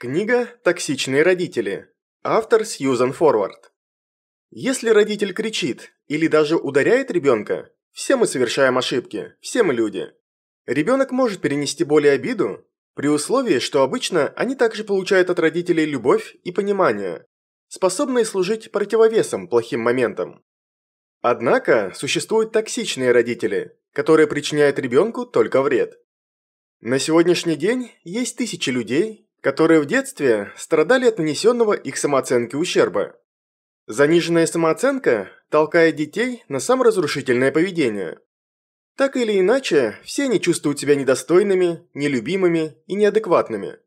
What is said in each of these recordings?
Книга «Токсичные родители». Автор Сьюзан Форвард. Если родитель кричит или даже ударяет ребенка, все мы совершаем ошибки, все мы люди. Ребенок может перенести более обиду, при условии, что обычно они также получают от родителей любовь и понимание, способные служить противовесом плохим моментам. Однако существуют токсичные родители, которые причиняют ребенку только вред. На сегодняшний день есть тысячи людей, которые в детстве страдали от нанесенного их самооценке ущерба. Заниженная самооценка толкает детей на саморазрушительное поведение. Так или иначе, все они чувствуют себя недостойными, нелюбимыми и неадекватными.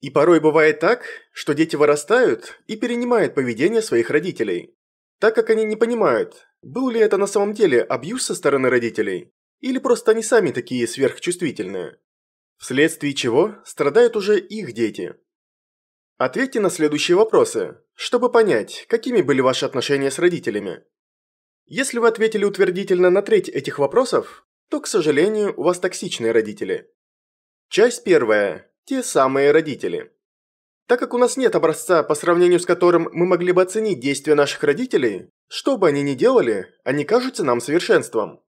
И порой бывает так, что дети вырастают и перенимают поведение своих родителей, так как они не понимают, был ли это на самом деле абьюз со стороны родителей, или просто они сами такие сверхчувствительные вследствие чего страдают уже их дети. Ответьте на следующие вопросы, чтобы понять, какими были ваши отношения с родителями. Если вы ответили утвердительно на треть этих вопросов, то, к сожалению, у вас токсичные родители. Часть первая. Те самые родители. Так как у нас нет образца, по сравнению с которым мы могли бы оценить действия наших родителей, что бы они ни делали, они кажутся нам совершенством.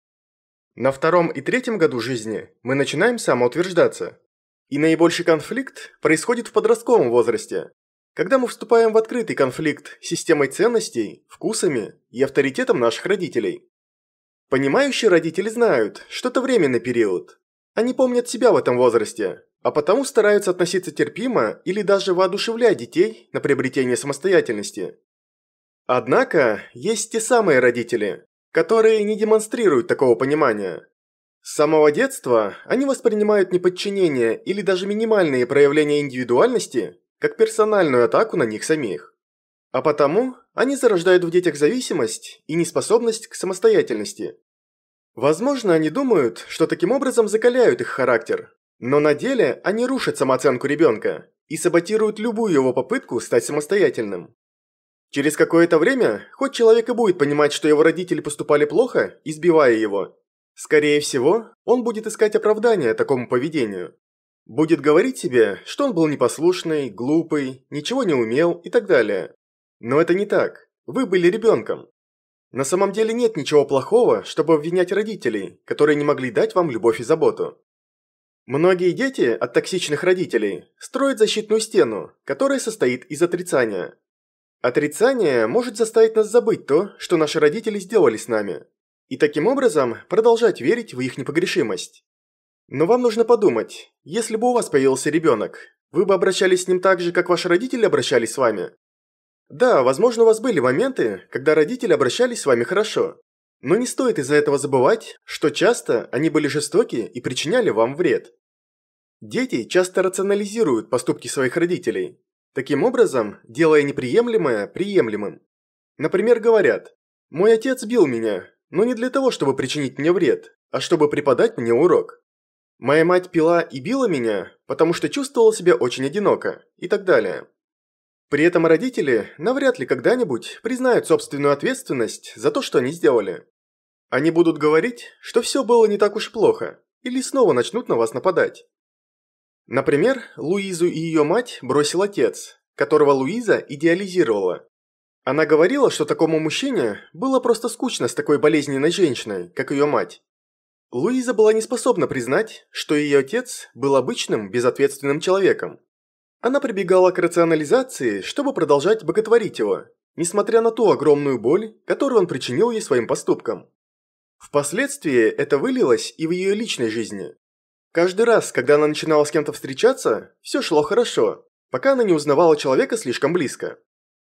На втором и третьем году жизни мы начинаем самоутверждаться. И наибольший конфликт происходит в подростковом возрасте, когда мы вступаем в открытый конфликт с системой ценностей, вкусами и авторитетом наших родителей. Понимающие родители знают, что это временный период. Они помнят себя в этом возрасте, а потому стараются относиться терпимо или даже воодушевлять детей на приобретение самостоятельности. Однако, есть те самые родители, которые не демонстрируют такого понимания. С самого детства они воспринимают неподчинение или даже минимальные проявления индивидуальности как персональную атаку на них самих. А потому они зарождают в детях зависимость и неспособность к самостоятельности. Возможно, они думают, что таким образом закаляют их характер, но на деле они рушат самооценку ребенка и саботируют любую его попытку стать самостоятельным. Через какое-то время, хоть человек и будет понимать, что его родители поступали плохо, избивая его, скорее всего, он будет искать оправдание такому поведению. Будет говорить себе, что он был непослушный, глупый, ничего не умел и так далее. Но это не так. Вы были ребенком. На самом деле нет ничего плохого, чтобы обвинять родителей, которые не могли дать вам любовь и заботу. Многие дети от токсичных родителей строят защитную стену, которая состоит из отрицания. Отрицание может заставить нас забыть то, что наши родители сделали с нами, и таким образом продолжать верить в их непогрешимость. Но вам нужно подумать, если бы у вас появился ребенок, вы бы обращались с ним так же, как ваши родители обращались с вами? Да, возможно, у вас были моменты, когда родители обращались с вами хорошо. Но не стоит из-за этого забывать, что часто они были жестоки и причиняли вам вред. Дети часто рационализируют поступки своих родителей, Таким образом, делая неприемлемое приемлемым. Например, говорят, «Мой отец бил меня, но не для того, чтобы причинить мне вред, а чтобы преподать мне урок. Моя мать пила и била меня, потому что чувствовала себя очень одиноко» и так далее. При этом родители навряд ли когда-нибудь признают собственную ответственность за то, что они сделали. Они будут говорить, что все было не так уж плохо, или снова начнут на вас нападать. Например, Луизу и ее мать бросил отец, которого Луиза идеализировала. Она говорила, что такому мужчине было просто скучно с такой болезненной женщиной, как ее мать. Луиза была не способна признать, что ее отец был обычным, безответственным человеком. Она прибегала к рационализации, чтобы продолжать боготворить его, несмотря на ту огромную боль, которую он причинил ей своим поступком. Впоследствии это вылилось и в ее личной жизни. Каждый раз, когда она начинала с кем-то встречаться, все шло хорошо, пока она не узнавала человека слишком близко.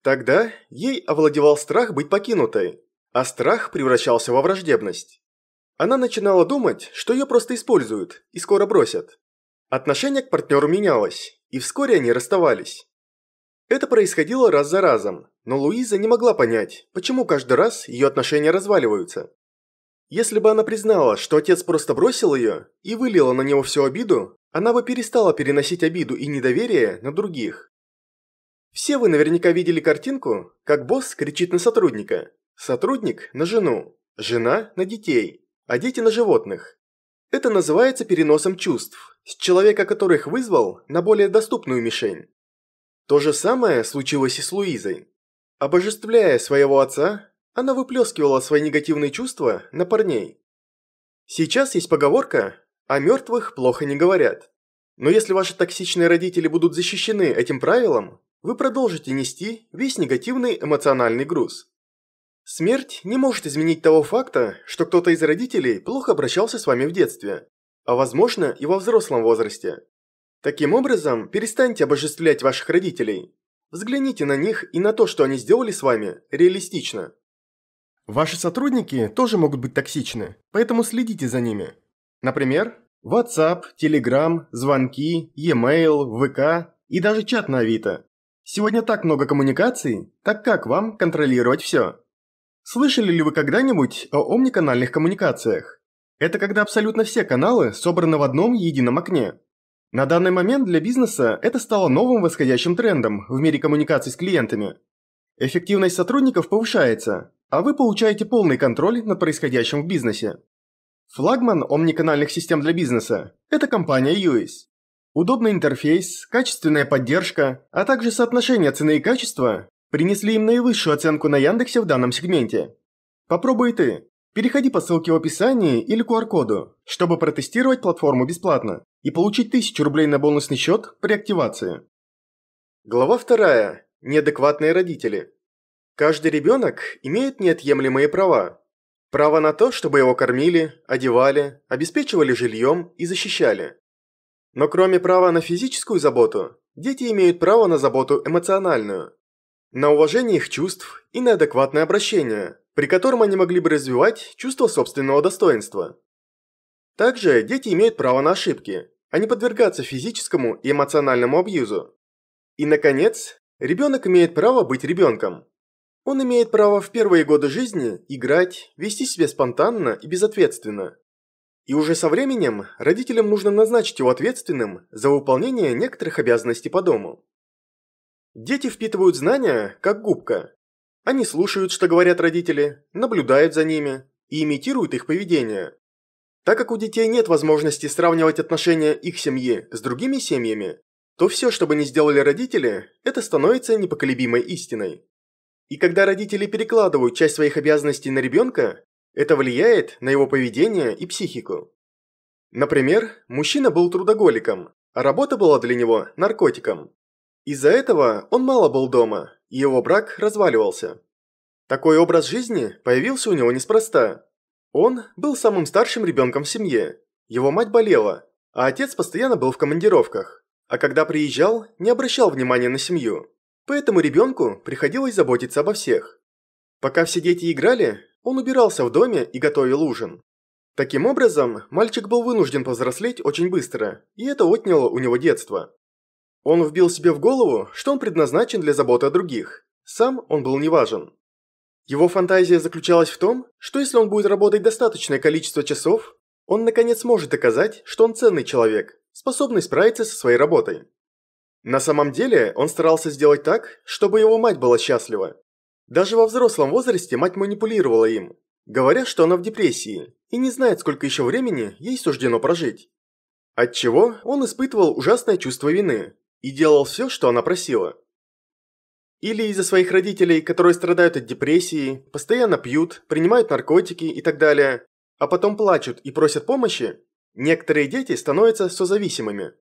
Тогда ей овладевал страх быть покинутой, а страх превращался во враждебность. Она начинала думать, что ее просто используют и скоро бросят. Отношение к партнеру менялось, и вскоре они расставались. Это происходило раз за разом, но Луиза не могла понять, почему каждый раз ее отношения разваливаются. Если бы она признала, что отец просто бросил ее и вылила на него всю обиду, она бы перестала переносить обиду и недоверие на других. Все вы наверняка видели картинку, как босс кричит на сотрудника, сотрудник на жену, жена на детей, а дети на животных. Это называется переносом чувств, с человека, который их вызвал, на более доступную мишень. То же самое случилось и с Луизой. Обожествляя своего отца, она выплескивала свои негативные чувства на парней. Сейчас есть поговорка «о мертвых плохо не говорят». Но если ваши токсичные родители будут защищены этим правилом, вы продолжите нести весь негативный эмоциональный груз. Смерть не может изменить того факта, что кто-то из родителей плохо обращался с вами в детстве, а возможно и во взрослом возрасте. Таким образом, перестаньте обожествлять ваших родителей. Взгляните на них и на то, что они сделали с вами, реалистично. Ваши сотрудники тоже могут быть токсичны, поэтому следите за ними. Например, WhatsApp, Telegram, звонки, e-mail, ВК и даже чат на Авито. Сегодня так много коммуникаций, так как вам контролировать все? Слышали ли вы когда-нибудь о омниканальных коммуникациях? Это когда абсолютно все каналы собраны в одном едином окне. На данный момент для бизнеса это стало новым восходящим трендом в мире коммуникаций с клиентами. Эффективность сотрудников повышается, а вы получаете полный контроль над происходящим в бизнесе. Флагман омниканальных систем для бизнеса – это компания UIS. Удобный интерфейс, качественная поддержка, а также соотношение цены и качества принесли им наивысшую оценку на Яндексе в данном сегменте. Попробуй ты. Переходи по ссылке в описании или QR-коду, чтобы протестировать платформу бесплатно и получить 1000 рублей на бонусный счет при активации. Глава 2. Неадекватные родители. Каждый ребенок имеет неотъемлемые права. Право на то, чтобы его кормили, одевали, обеспечивали жильем и защищали. Но кроме права на физическую заботу, дети имеют право на заботу эмоциональную. На уважение их чувств и на адекватное обращение, при котором они могли бы развивать чувство собственного достоинства. Также дети имеют право на ошибки, а не подвергаться физическому и эмоциональному абьюзу. И, наконец, ребенок имеет право быть ребенком. Он имеет право в первые годы жизни играть, вести себя спонтанно и безответственно. И уже со временем родителям нужно назначить его ответственным за выполнение некоторых обязанностей по дому. Дети впитывают знания, как губка. Они слушают, что говорят родители, наблюдают за ними и имитируют их поведение. Так как у детей нет возможности сравнивать отношения их семьи с другими семьями, то все, что бы ни сделали родители, это становится непоколебимой истиной. И когда родители перекладывают часть своих обязанностей на ребенка, это влияет на его поведение и психику. Например, мужчина был трудоголиком, а работа была для него наркотиком. Из-за этого он мало был дома, и его брак разваливался. Такой образ жизни появился у него неспроста. Он был самым старшим ребенком в семье, его мать болела, а отец постоянно был в командировках, а когда приезжал, не обращал внимания на семью. Поэтому ребенку приходилось заботиться обо всех. Пока все дети играли, он убирался в доме и готовил ужин. Таким образом, мальчик был вынужден повзрослеть очень быстро, и это отняло у него детство. Он вбил себе в голову, что он предназначен для заботы о других. Сам он был неважен. Его фантазия заключалась в том, что если он будет работать достаточное количество часов, он наконец может доказать, что он ценный человек, способный справиться со своей работой. На самом деле, он старался сделать так, чтобы его мать была счастлива. Даже во взрослом возрасте мать манипулировала им, говоря, что она в депрессии и не знает, сколько еще времени ей суждено прожить. Отчего он испытывал ужасное чувство вины и делал все, что она просила. Или из-за своих родителей, которые страдают от депрессии, постоянно пьют, принимают наркотики и так далее, а потом плачут и просят помощи, некоторые дети становятся созависимыми.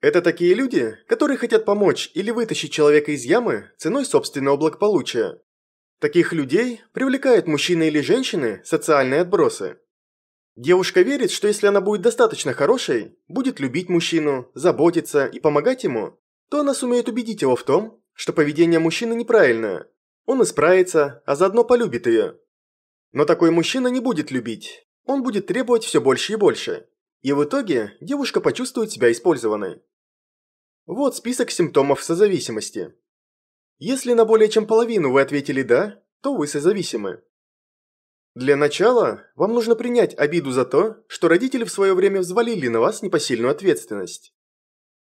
Это такие люди, которые хотят помочь или вытащить человека из ямы ценой собственного благополучия. Таких людей привлекают мужчины или женщины социальные отбросы. Девушка верит, что если она будет достаточно хорошей, будет любить мужчину, заботиться и помогать ему, то она сумеет убедить его в том, что поведение мужчины неправильное. Он исправится, а заодно полюбит ее. Но такой мужчина не будет любить. Он будет требовать все больше и больше и в итоге девушка почувствует себя использованной. Вот список симптомов созависимости. Если на более чем половину вы ответили «да», то вы созависимы. Для начала вам нужно принять обиду за то, что родители в свое время взвалили на вас непосильную ответственность.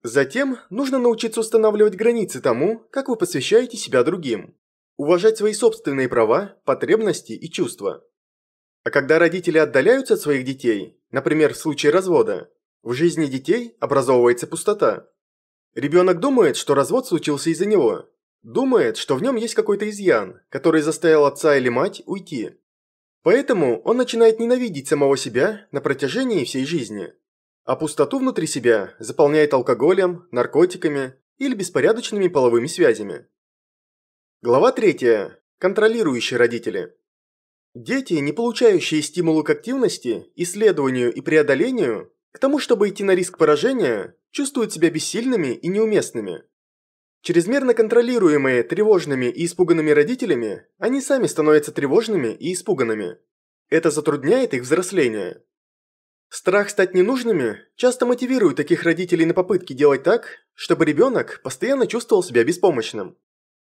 Затем нужно научиться устанавливать границы тому, как вы посвящаете себя другим. Уважать свои собственные права, потребности и чувства. А когда родители отдаляются от своих детей, например, в случае развода, в жизни детей образовывается пустота. Ребенок думает, что развод случился из-за него. Думает, что в нем есть какой-то изъян, который заставил отца или мать уйти. Поэтому он начинает ненавидеть самого себя на протяжении всей жизни. А пустоту внутри себя заполняет алкоголем, наркотиками или беспорядочными половыми связями. Глава 3. Контролирующие родители. Дети, не получающие стимулы к активности, исследованию и преодолению, к тому, чтобы идти на риск поражения, чувствуют себя бессильными и неуместными. Чрезмерно контролируемые тревожными и испуганными родителями, они сами становятся тревожными и испуганными. Это затрудняет их взросление. Страх стать ненужными часто мотивирует таких родителей на попытки делать так, чтобы ребенок постоянно чувствовал себя беспомощным.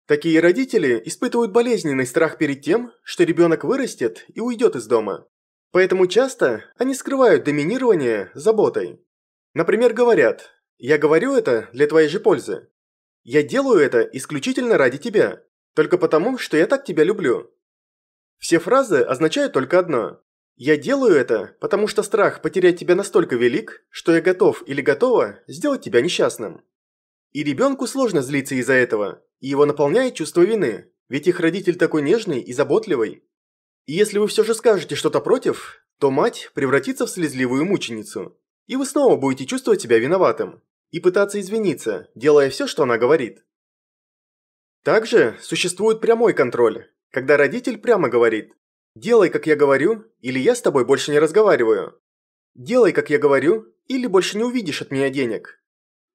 Такие родители испытывают болезненный страх перед тем, что ребенок вырастет и уйдет из дома. Поэтому часто они скрывают доминирование заботой. Например, говорят «Я говорю это для твоей же пользы». «Я делаю это исключительно ради тебя, только потому, что я так тебя люблю». Все фразы означают только одно. «Я делаю это, потому что страх потерять тебя настолько велик, что я готов или готова сделать тебя несчастным». И ребенку сложно злиться из-за этого, и его наполняет чувство вины, ведь их родитель такой нежный и заботливый. И если вы все же скажете что-то против, то мать превратится в слезливую мученицу, и вы снова будете чувствовать себя виноватым и пытаться извиниться, делая все, что она говорит. Также существует прямой контроль, когда родитель прямо говорит «делай, как я говорю, или я с тобой больше не разговариваю». «Делай, как я говорю, или больше не увидишь от меня денег».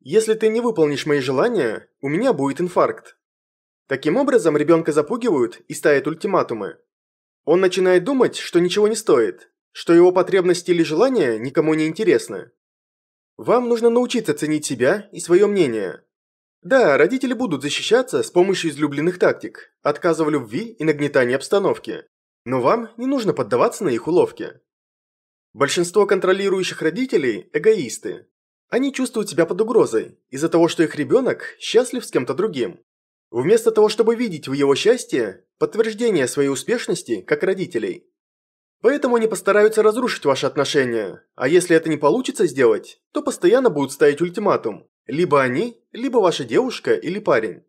«Если ты не выполнишь мои желания, у меня будет инфаркт». Таким образом, ребенка запугивают и ставят ультиматумы. Он начинает думать, что ничего не стоит, что его потребности или желания никому не интересны. Вам нужно научиться ценить себя и свое мнение. Да, родители будут защищаться с помощью излюбленных тактик, отказа в любви и нагнетания обстановки. Но вам не нужно поддаваться на их уловки. Большинство контролирующих родителей – эгоисты. Они чувствуют себя под угрозой из-за того, что их ребенок счастлив с кем-то другим. Вместо того, чтобы видеть в его счастье подтверждение своей успешности как родителей. Поэтому они постараются разрушить ваши отношения, а если это не получится сделать, то постоянно будут ставить ультиматум. Либо они, либо ваша девушка или парень.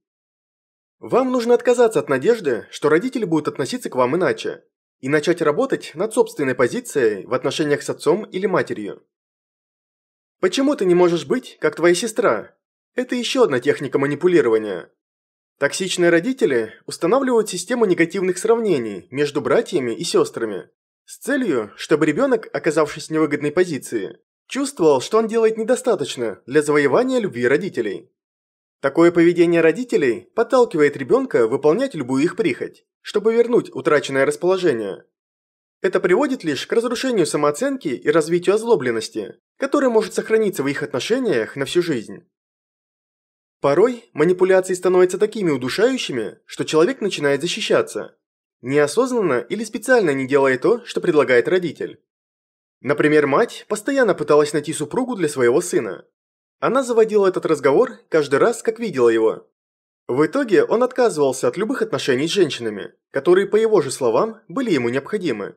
Вам нужно отказаться от надежды, что родители будут относиться к вам иначе, и начать работать над собственной позицией в отношениях с отцом или матерью. Почему ты не можешь быть, как твоя сестра? Это еще одна техника манипулирования. Токсичные родители устанавливают систему негативных сравнений между братьями и сестрами с целью, чтобы ребенок, оказавшись в невыгодной позиции, чувствовал, что он делает недостаточно для завоевания любви родителей. Такое поведение родителей подталкивает ребенка выполнять любую их прихоть, чтобы вернуть утраченное расположение. Это приводит лишь к разрушению самооценки и развитию озлобленности, которая может сохраниться в их отношениях на всю жизнь. Порой манипуляции становятся такими удушающими, что человек начинает защищаться. Неосознанно или специально не делая то, что предлагает родитель. Например, мать постоянно пыталась найти супругу для своего сына. Она заводила этот разговор каждый раз, как видела его. В итоге он отказывался от любых отношений с женщинами, которые, по его же словам, были ему необходимы.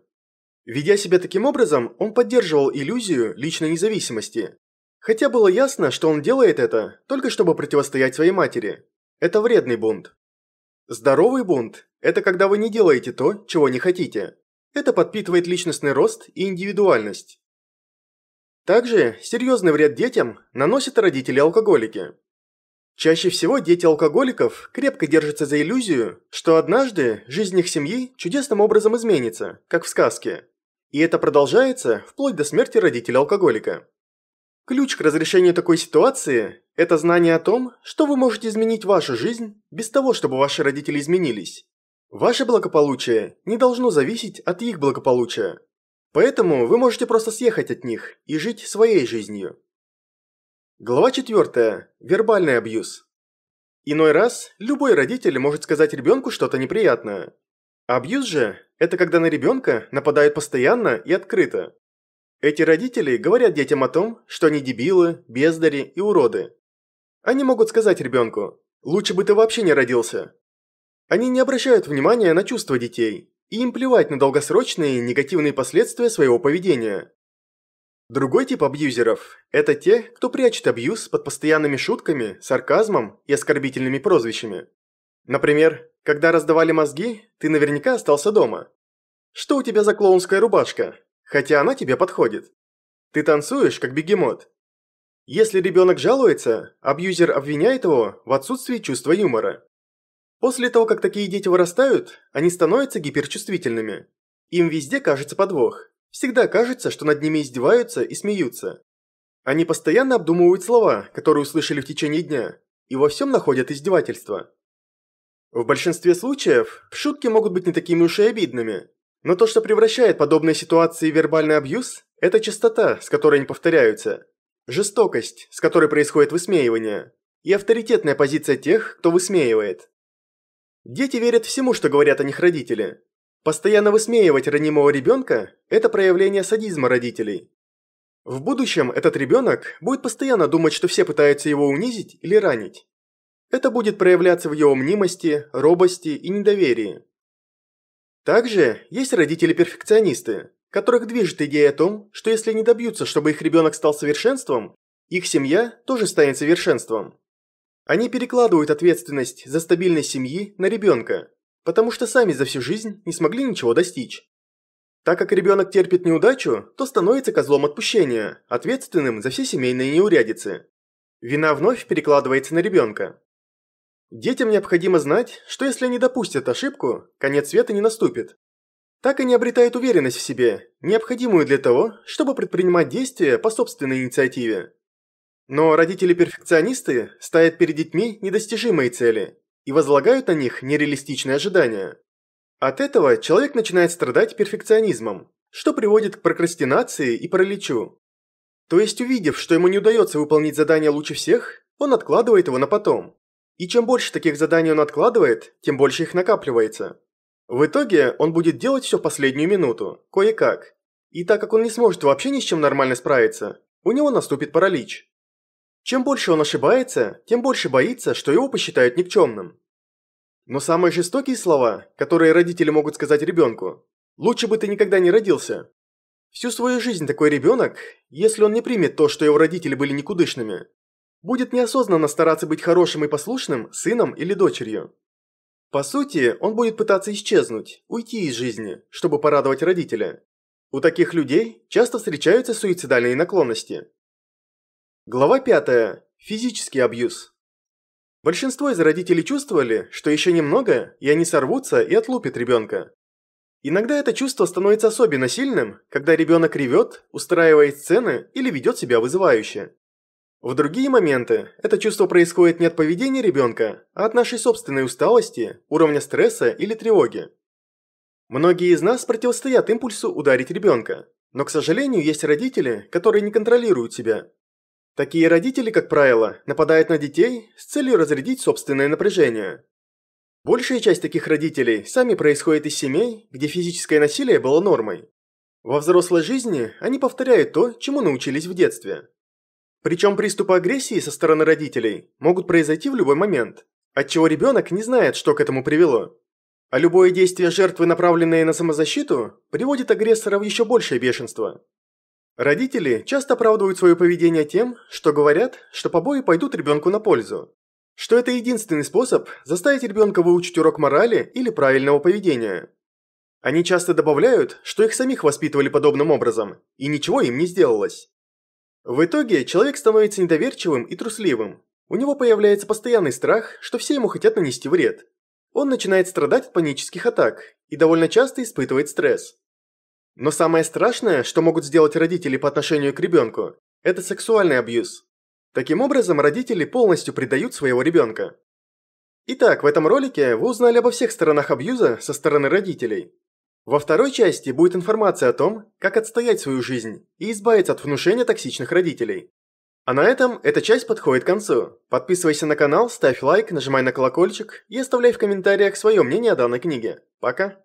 Ведя себя таким образом, он поддерживал иллюзию личной независимости Хотя было ясно, что он делает это, только чтобы противостоять своей матери. Это вредный бунт. Здоровый бунт – это когда вы не делаете то, чего не хотите. Это подпитывает личностный рост и индивидуальность. Также серьезный вред детям наносят родители-алкоголики. Чаще всего дети алкоголиков крепко держатся за иллюзию, что однажды жизнь их семьи чудесным образом изменится, как в сказке. И это продолжается вплоть до смерти родителя-алкоголика. Ключ к разрешению такой ситуации – это знание о том, что вы можете изменить вашу жизнь без того, чтобы ваши родители изменились. Ваше благополучие не должно зависеть от их благополучия. Поэтому вы можете просто съехать от них и жить своей жизнью. Глава 4. Вербальный абьюз. Иной раз любой родитель может сказать ребенку что-то неприятное. Абьюз же – это когда на ребенка нападают постоянно и открыто. Эти родители говорят детям о том, что они дебилы, бездари и уроды. Они могут сказать ребенку «Лучше бы ты вообще не родился». Они не обращают внимания на чувства детей, и им плевать на долгосрочные негативные последствия своего поведения. Другой тип абьюзеров – это те, кто прячет абьюз под постоянными шутками, сарказмом и оскорбительными прозвищами. Например, когда раздавали мозги, ты наверняка остался дома. Что у тебя за клоунская рубашка? хотя она тебе подходит. Ты танцуешь, как бегемот. Если ребенок жалуется, абьюзер обвиняет его в отсутствии чувства юмора. После того, как такие дети вырастают, они становятся гиперчувствительными. Им везде кажется подвох. Всегда кажется, что над ними издеваются и смеются. Они постоянно обдумывают слова, которые услышали в течение дня, и во всем находят издевательство. В большинстве случаев шутки могут быть не такими уж и обидными, но то, что превращает подобные ситуации в вербальный абьюз, это частота, с которой они повторяются, жестокость, с которой происходит высмеивание, и авторитетная позиция тех, кто высмеивает. Дети верят всему, что говорят о них родители. Постоянно высмеивать ранимого ребенка – это проявление садизма родителей. В будущем этот ребенок будет постоянно думать, что все пытаются его унизить или ранить. Это будет проявляться в его мнимости, робости и недоверии. Также есть родители-перфекционисты, которых движет идея о том, что если не добьются, чтобы их ребенок стал совершенством, их семья тоже станет совершенством. Они перекладывают ответственность за стабильность семьи на ребенка, потому что сами за всю жизнь не смогли ничего достичь. Так как ребенок терпит неудачу, то становится козлом отпущения, ответственным за все семейные неурядицы. Вина вновь перекладывается на ребенка. Детям необходимо знать, что если они допустят ошибку, конец света не наступит. Так они обретают уверенность в себе, необходимую для того, чтобы предпринимать действия по собственной инициативе. Но родители-перфекционисты ставят перед детьми недостижимые цели и возлагают на них нереалистичные ожидания. От этого человек начинает страдать перфекционизмом, что приводит к прокрастинации и параличу. То есть увидев, что ему не удается выполнить задание лучше всех, он откладывает его на потом. И чем больше таких заданий он откладывает, тем больше их накапливается. В итоге он будет делать все в последнюю минуту, кое-как. И так как он не сможет вообще ни с чем нормально справиться, у него наступит паралич. Чем больше он ошибается, тем больше боится, что его посчитают никчемным. Но самые жестокие слова, которые родители могут сказать ребенку, «Лучше бы ты никогда не родился». Всю свою жизнь такой ребенок, если он не примет то, что его родители были никудышными, будет неосознанно стараться быть хорошим и послушным сыном или дочерью. По сути, он будет пытаться исчезнуть, уйти из жизни, чтобы порадовать родителя. У таких людей часто встречаются суицидальные наклонности. Глава 5. Физический абьюз. Большинство из родителей чувствовали, что еще немного, и они сорвутся и отлупят ребенка. Иногда это чувство становится особенно сильным, когда ребенок ревет, устраивает сцены или ведет себя вызывающе. В другие моменты это чувство происходит не от поведения ребенка, а от нашей собственной усталости, уровня стресса или тревоги. Многие из нас противостоят импульсу ударить ребенка, но, к сожалению, есть родители, которые не контролируют себя. Такие родители, как правило, нападают на детей с целью разрядить собственное напряжение. Большая часть таких родителей сами происходит из семей, где физическое насилие было нормой. Во взрослой жизни они повторяют то, чему научились в детстве. Причем приступы агрессии со стороны родителей могут произойти в любой момент, отчего ребенок не знает, что к этому привело. А любое действие жертвы, направленное на самозащиту, приводит агрессора в еще большее бешенство. Родители часто оправдывают свое поведение тем, что говорят, что побои пойдут ребенку на пользу. Что это единственный способ заставить ребенка выучить урок морали или правильного поведения. Они часто добавляют, что их самих воспитывали подобным образом, и ничего им не сделалось. В итоге человек становится недоверчивым и трусливым. У него появляется постоянный страх, что все ему хотят нанести вред. Он начинает страдать от панических атак и довольно часто испытывает стресс. Но самое страшное, что могут сделать родители по отношению к ребенку, это сексуальный абьюз. Таким образом, родители полностью предают своего ребенка. Итак, в этом ролике вы узнали обо всех сторонах абьюза со стороны родителей. Во второй части будет информация о том, как отстоять свою жизнь и избавиться от внушения токсичных родителей. А на этом эта часть подходит к концу. Подписывайся на канал, ставь лайк, нажимай на колокольчик и оставляй в комментариях свое мнение о данной книге. Пока!